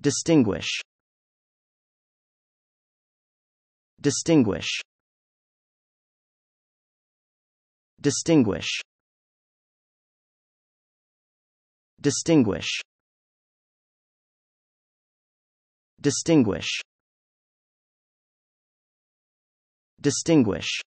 Distinguish. Distinguish. Distinguish. Distinguish. Distinguish. Distinguish.